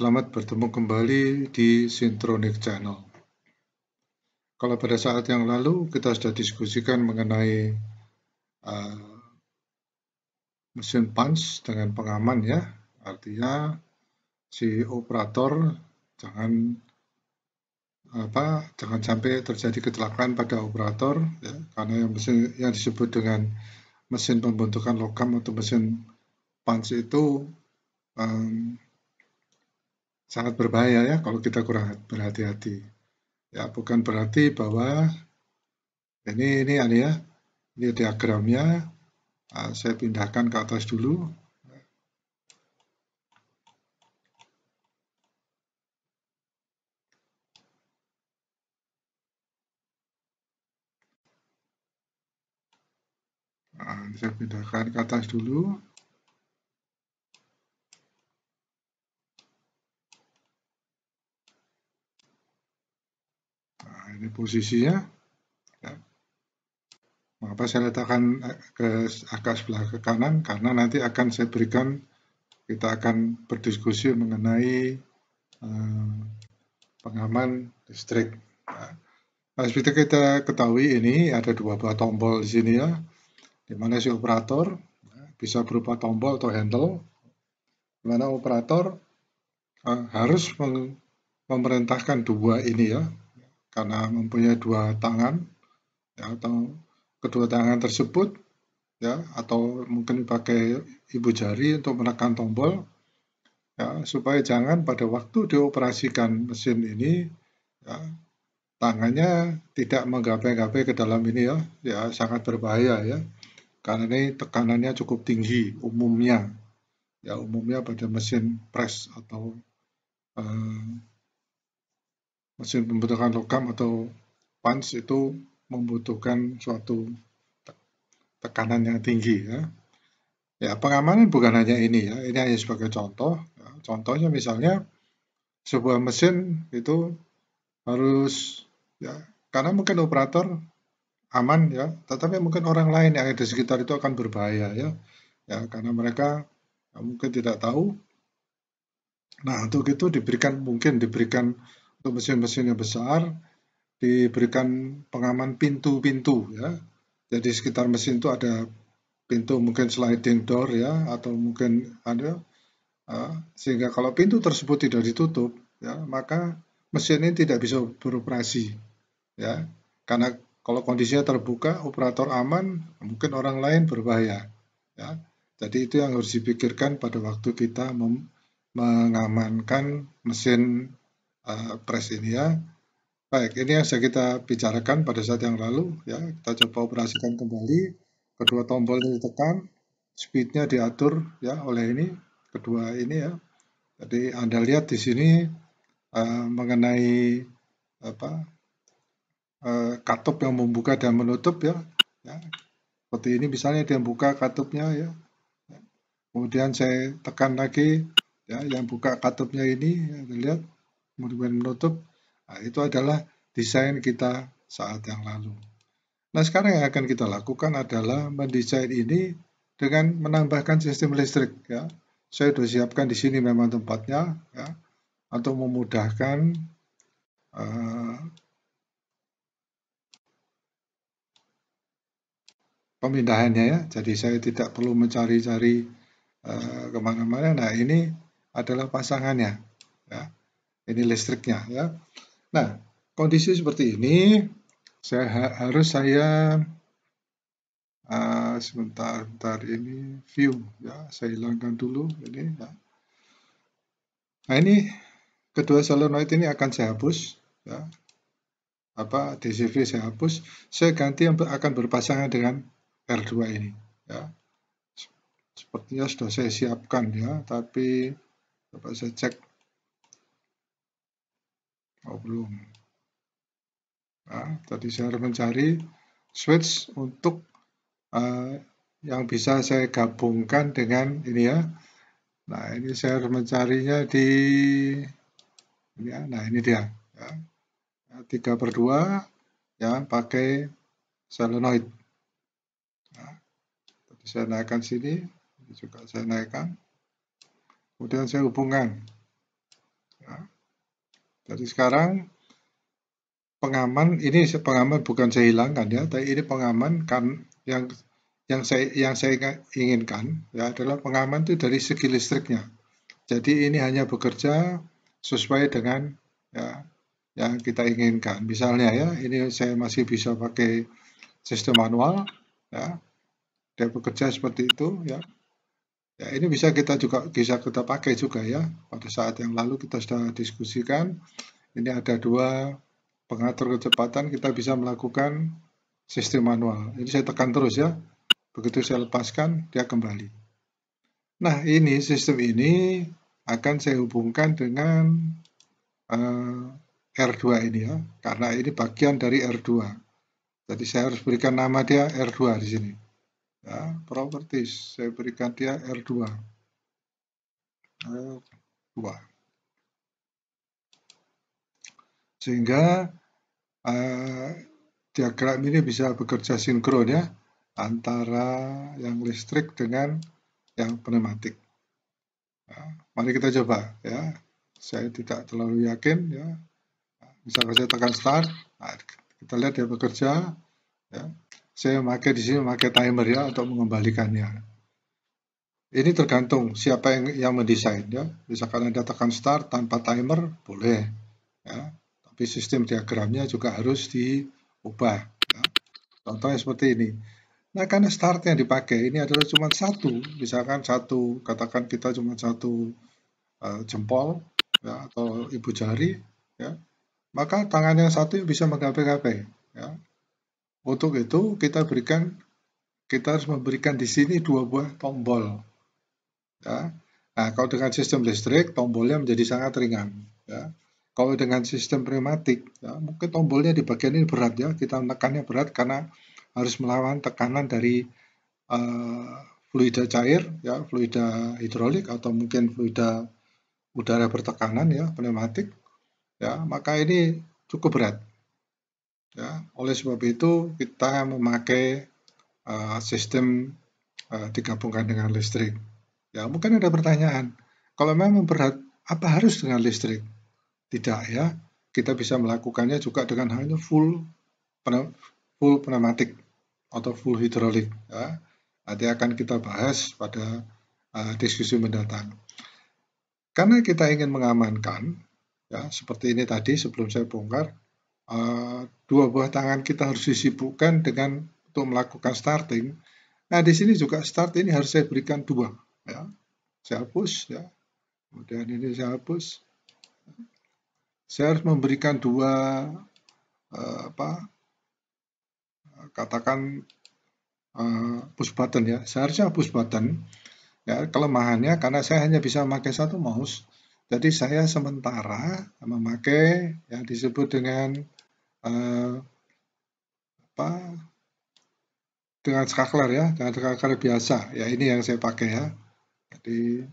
Selamat bertemu kembali di Sintronik Channel. Kalau pada saat yang lalu kita sudah diskusikan mengenai uh, mesin punch dengan pengaman ya, artinya si operator jangan apa jangan sampai terjadi kecelakaan pada operator ya, karena yang mesin yang disebut dengan mesin pembentukan logam atau mesin punch itu um, sangat berbahaya ya kalau kita kurang berhati-hati. Ya, bukan berarti bahwa ini ini ini anu ya, ini diagramnya. Ah, saya pindahkan ke atas dulu. Nah, saya pindahkan ke atas dulu. Nah, ini posisinya. Ya. Mengapa saya letakkan eh, ke agak sebelah ke kanan? Karena nanti akan saya berikan, kita akan berdiskusi mengenai um, pengaman listrik. Ya. Nah, seperti kita ketahui ini ada dua buah tombol di sini ya, di mana si operator ya, bisa berupa tombol atau handle, di mana operator uh, harus memerintahkan dua ini ya, karena mempunyai dua tangan ya, atau kedua tangan tersebut ya atau mungkin pakai ibu jari untuk menekan tombol ya supaya jangan pada waktu dioperasikan mesin ini ya, tangannya tidak menggapai-gapai ke dalam ini ya ya sangat berbahaya ya karena ini tekanannya cukup tinggi umumnya ya umumnya pada mesin press atau eh, mesin pembentukan logam atau punch itu membutuhkan suatu tekanan yang tinggi ya. Ya, pengamanan bukan hanya ini ya. Ini hanya sebagai contoh. Ya. Contohnya misalnya sebuah mesin itu harus ya karena mungkin operator aman ya, tetapi mungkin orang lain yang ada di sekitar itu akan berbahaya ya. Ya, karena mereka ya, mungkin tidak tahu. Nah, untuk itu diberikan mungkin diberikan untuk mesin-mesin yang besar diberikan pengaman pintu-pintu ya. Jadi sekitar mesin itu ada pintu mungkin sliding door ya atau mungkin ada ya, sehingga kalau pintu tersebut tidak ditutup ya maka mesin ini tidak bisa beroperasi ya karena kalau kondisinya terbuka operator aman mungkin orang lain berbahaya ya jadi itu yang harus dipikirkan pada waktu kita mengamankan mesin Eh, press ini ya. Baik, ini yang sudah kita bicarakan pada saat yang lalu ya. Kita coba operasikan kembali. Kedua tombol ini ditekan, speednya diatur ya oleh ini kedua ini ya. Jadi Anda lihat di sini uh, mengenai apa uh, eh, katup yang membuka dan menutup ya. ya. Seperti ini misalnya dia buka katupnya ya. Kemudian saya tekan lagi ya yang buka katupnya ini, ya, lihat kemudian menutup, nah, itu adalah desain kita saat yang lalu. Nah, sekarang yang akan kita lakukan adalah mendesain ini dengan menambahkan sistem listrik. Ya. Saya sudah siapkan di sini memang tempatnya, ya, untuk memudahkan uh, pemindahannya ya. Jadi saya tidak perlu mencari-cari uh, kemana-mana. Nah ini adalah pasangannya. Ya ini listriknya ya. Nah, kondisi seperti ini saya harus saya uh, sebentar bentar ini view ya, saya hilangkan dulu ini ya. Nah, ini kedua solenoid ini akan saya hapus ya. Apa DCV saya hapus, saya ganti yang akan berpasangan dengan R2 ini ya. Sepertinya sudah saya siapkan ya, tapi coba saya cek Oh, belum. Nah, tadi saya harus mencari switch untuk uh, yang bisa saya gabungkan dengan ini ya. Nah, ini saya harus mencarinya di ini ya. Nah, ini dia ya. 3 nah, per 2 ya pakai solenoid. Nah, tadi saya naikkan sini, ini juga saya naikkan. Kemudian saya hubungkan. Ya. Jadi sekarang pengaman ini pengaman bukan saya hilangkan ya, tapi ini pengaman kan yang yang saya yang saya inginkan ya adalah pengaman itu dari segi listriknya. Jadi ini hanya bekerja sesuai dengan ya yang kita inginkan. Misalnya ya, ini saya masih bisa pakai sistem manual ya. Dia bekerja seperti itu ya. Ya, ini bisa kita juga bisa kita pakai juga ya. Pada saat yang lalu kita sudah diskusikan, ini ada dua pengatur kecepatan kita bisa melakukan sistem manual. Ini saya tekan terus ya. Begitu saya lepaskan, dia kembali. Nah, ini sistem ini akan saya hubungkan dengan uh, eh, R2 ini ya, karena ini bagian dari R2. Jadi saya harus berikan nama dia R2 di sini ya, properties saya berikan dia R2 R2 sehingga uh, diagram ini bisa bekerja sinkron ya antara yang listrik dengan yang pneumatik ya, mari kita coba ya saya tidak terlalu yakin ya Bisa saya tekan start nah, kita lihat dia bekerja ya saya pakai di sini pakai timer ya untuk mengembalikannya. Ini tergantung siapa yang yang mendesain ya. Misalkan Anda tekan start tanpa timer boleh ya. Tapi sistem diagramnya juga harus diubah. Ya. Contohnya seperti ini. Nah karena start yang dipakai ini adalah cuma satu, misalkan satu katakan kita cuma satu uh, jempol ya, atau ibu jari, ya, maka tangan yang satu bisa menggapai-gapai. Ya. Untuk itu kita berikan kita harus memberikan di sini dua buah tombol. Ya. Nah, kalau dengan sistem listrik tombolnya menjadi sangat ringan. Ya. Kalau dengan sistem pneumatik, ya, mungkin tombolnya di bagian ini berat ya, kita menekannya berat karena harus melawan tekanan dari uh, fluida cair, ya, fluida hidrolik atau mungkin fluida udara bertekanan ya, pneumatik. Ya, maka ini cukup berat. Ya, oleh sebab itu kita memakai uh, sistem uh, digabungkan dengan listrik. Ya, mungkin ada pertanyaan. Kalau memang berat, apa harus dengan listrik? Tidak ya. Kita bisa melakukannya juga dengan hanya full full pneumatik atau full hidrolik. Ya. Nanti akan kita bahas pada uh, diskusi mendatang. Karena kita ingin mengamankan, ya seperti ini tadi sebelum saya bongkar, Eh, dua buah tangan kita harus disibukkan dengan untuk melakukan starting. Nah di sini juga start ini harus saya berikan dua, ya. Saya hapus, ya. Kemudian ini saya hapus. Saya harus memberikan dua uh, apa? Katakan uh, push button ya. Saya harusnya push button. Ya, kelemahannya karena saya hanya bisa memakai satu mouse. Jadi saya sementara memakai yang disebut dengan uh, apa dengan skakler ya, dengan skakler biasa. Ya ini yang saya pakai ya. Jadi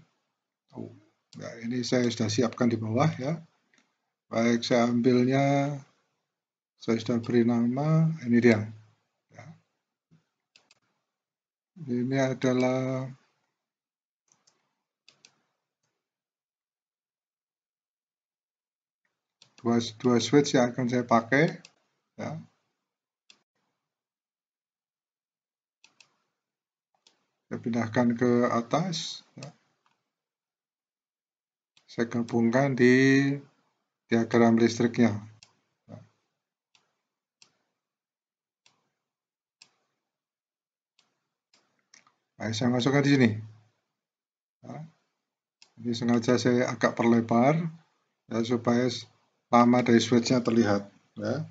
oh, ya, ini saya sudah siapkan di bawah ya. Baik saya ambilnya, saya sudah beri nama. Ini dia. Ya. Ini adalah dua, dua switch yang akan saya pakai ya. saya pindahkan ke atas ya. saya gabungkan di diagram listriknya ya. Nah, saya masukkan di sini. Nah, Ini sengaja saya agak perlebar ya supaya lama dari switchnya terlihat ya.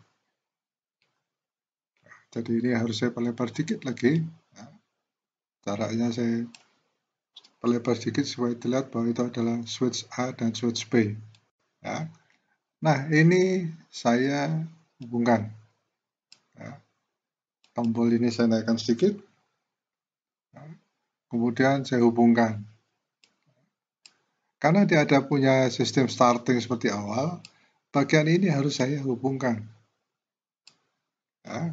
jadi ini harus saya pelebar sedikit lagi ya. caranya saya pelebar sedikit supaya terlihat bahwa itu adalah switch A dan switch B ya. nah ini saya hubungkan ya. tombol ini saya naikkan sedikit ya. kemudian saya hubungkan karena dia ada punya sistem starting seperti awal, bagian ini harus saya hubungkan. Ya.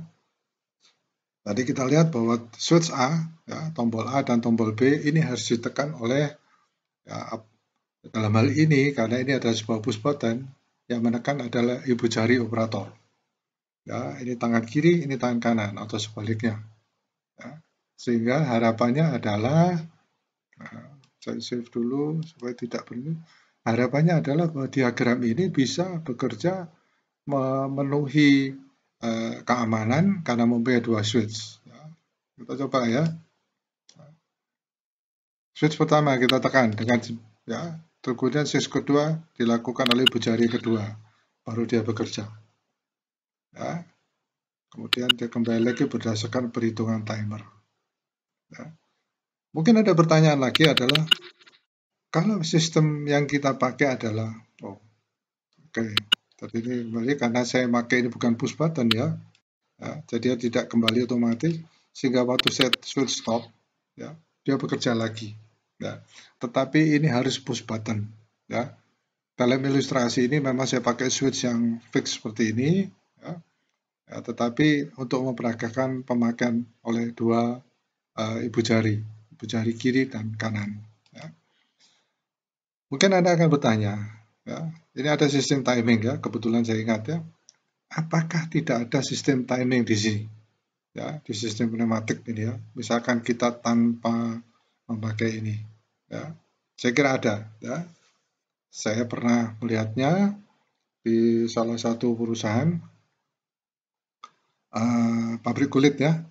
Tadi kita lihat bahwa switch A, ya, tombol A dan tombol B ini harus ditekan oleh ya, dalam hal ini karena ini adalah sebuah push button yang menekan adalah ibu jari operator. Ya, ini tangan kiri, ini tangan kanan atau sebaliknya. Ya. Sehingga harapannya adalah ya, saya save dulu supaya tidak perlu Harapannya adalah bahwa diagram ini bisa bekerja memenuhi uh, keamanan karena mempunyai dua switch. Ya. Kita coba ya. Switch pertama kita tekan dengan ya, kemudian switch kedua dilakukan oleh ibu jari kedua, baru dia bekerja. Ya. Kemudian dia kembali lagi berdasarkan perhitungan timer. Ya. Mungkin ada pertanyaan lagi adalah kalau sistem yang kita pakai adalah, oh, oke, okay. tadi ini kembali karena saya pakai ini bukan push button ya, ya jadi dia tidak kembali otomatis, sehingga waktu saya switch stop, ya, dia bekerja lagi. Ya. Tetapi ini harus push button. Ya. Dalam ilustrasi ini memang saya pakai switch yang fix seperti ini, ya. Ya, tetapi untuk memperagakan pemakaian oleh dua uh, ibu jari, ibu jari kiri dan kanan. Mungkin Anda akan bertanya, ya, ini ada sistem timing ya, kebetulan saya ingat ya. Apakah tidak ada sistem timing di sini? Ya, di sistem pneumatik ini ya. Misalkan kita tanpa memakai ini, ya. Saya kira ada, ya. Saya pernah melihatnya di salah satu perusahaan uh, pabrik kulit ya.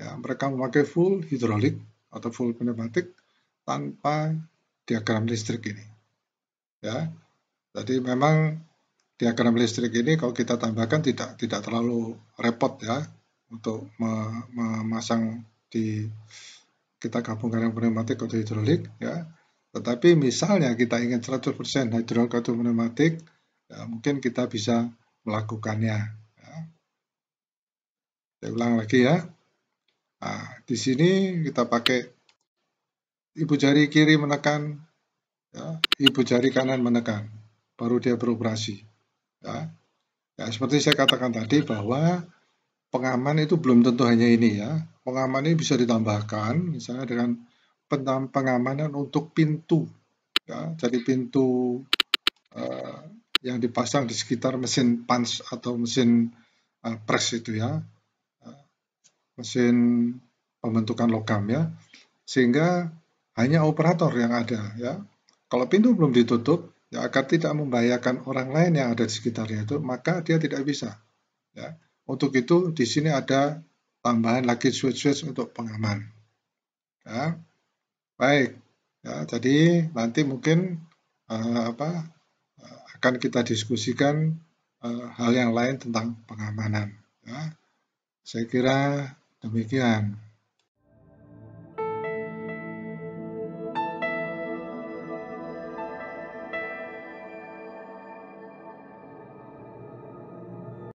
ya. Mereka memakai full hidrolik atau full pneumatik tanpa diagram listrik ini ya jadi memang diagram listrik ini kalau kita tambahkan tidak tidak terlalu repot ya untuk memasang di kita gabungkan yang pneumatik atau hidrolik ya tetapi misalnya kita ingin 100% hidrolik atau pneumatik ya, mungkin kita bisa melakukannya ya. saya ulang lagi ya nah, di sini kita pakai ibu jari kiri menekan ya, ibu jari kanan menekan, baru dia beroperasi. Ya. ya, seperti saya katakan tadi bahwa pengaman itu belum tentu hanya ini ya. Pengaman ini bisa ditambahkan, misalnya dengan pengamanan untuk pintu, ya, jadi pintu uh, yang dipasang di sekitar mesin pans atau mesin uh, press itu ya. ya, mesin pembentukan logam ya, sehingga hanya operator yang ada ya kalau pintu belum ditutup, ya, agar tidak membahayakan orang lain yang ada di sekitarnya itu, maka dia tidak bisa. Ya. Untuk itu di sini ada tambahan lagi switch-switch untuk pengaman. Ya. Baik, ya, jadi nanti mungkin uh, apa eh, akan kita diskusikan uh, hal yang lain tentang pengamanan. Ya. Saya kira demikian.